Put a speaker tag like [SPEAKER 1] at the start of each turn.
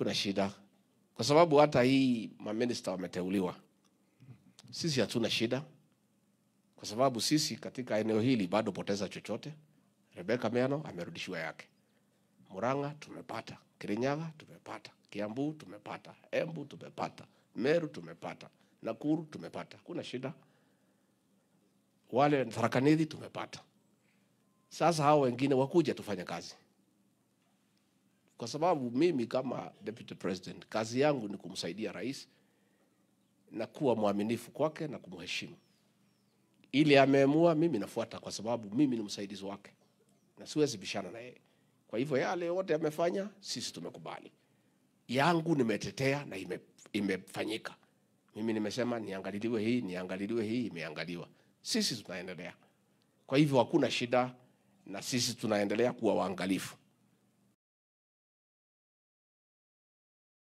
[SPEAKER 1] kuna shida, kwa sababu hata hii maminista wameteuliwa. Sisi hatuna shida, kwa sababu sisi katika eneo hili bado poteza chochote. Rebeka meano amerudishiwa yake, Murang'a tumepata, Kirinyaga tumepata, Kiambu tumepata, Embu tumepata, Meru tumepata, Nakuru tumepata, kuna shida. Wale Tharaka Nithi tumepata. Sasa hao wengine wakuja tufanye kazi kwa sababu mimi kama deputy president kazi yangu ni kumsaidia rais na kuwa mwaminifu kwake na kumheshimu. Ili ameamua, mimi nafuata, kwa sababu mimi ni msaidizi wake na siwezi bishana na yeye. Kwa hivyo yale yote amefanya, sisi tumekubali. Yangu nimetetea na ime, imefanyika. Mimi nimesema niangaliliwe hii, niangaliliwe hii, imeangaliwa. Sisi tunaendelea. Kwa hivyo hakuna shida, na sisi tunaendelea kuwa waangalifu.